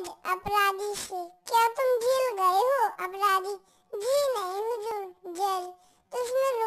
शायद अपराधी से क्या तुम जेल गए हो अपराधी जी नहीं हुजूर जेल तो उसमें